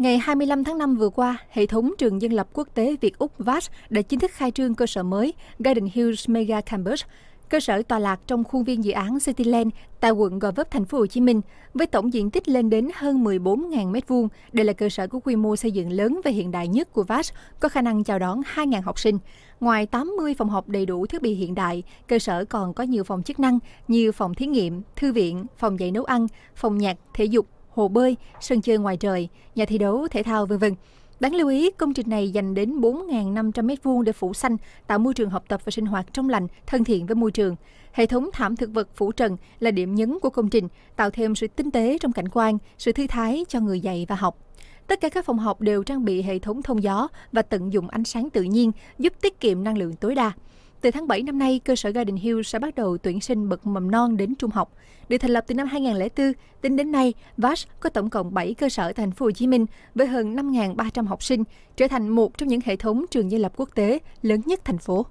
Ngày 25 tháng 5 vừa qua, hệ thống trường dân lập quốc tế Việt Úc VAS đã chính thức khai trương cơ sở mới Garden Hills Mega Campus, cơ sở tọa lạc trong khuôn viên dự án Cityland tại quận Gò Vấp, thành phố Hồ Chí Minh, với tổng diện tích lên đến hơn 14.000 m2. Đây là cơ sở có quy mô xây dựng lớn và hiện đại nhất của VAS, có khả năng chào đón 2.000 học sinh. Ngoài 80 phòng học đầy đủ thiết bị hiện đại, cơ sở còn có nhiều phòng chức năng như phòng thí nghiệm, thư viện, phòng dạy nấu ăn, phòng nhạc, thể dục, hồ bơi, sân chơi ngoài trời, nhà thi đấu, thể thao v.v. Đáng lưu ý, công trình này dành đến 4.500 m2 để phủ xanh, tạo môi trường học tập và sinh hoạt trong lành, thân thiện với môi trường. Hệ thống thảm thực vật phủ trần là điểm nhấn của công trình, tạo thêm sự tinh tế trong cảnh quan, sự thư thái cho người dạy và học. Tất cả các phòng học đều trang bị hệ thống thông gió và tận dụng ánh sáng tự nhiên, giúp tiết kiệm năng lượng tối đa. Từ tháng 7 năm nay, cơ sở Garden Hill sẽ bắt đầu tuyển sinh bậc mầm non đến trung học. Được thành lập từ năm 2004, tính đến nay, VAS có tổng cộng 7 cơ sở tại thành phố Hồ Chí Minh với hơn 5.300 học sinh, trở thành một trong những hệ thống trường dân lập quốc tế lớn nhất thành phố.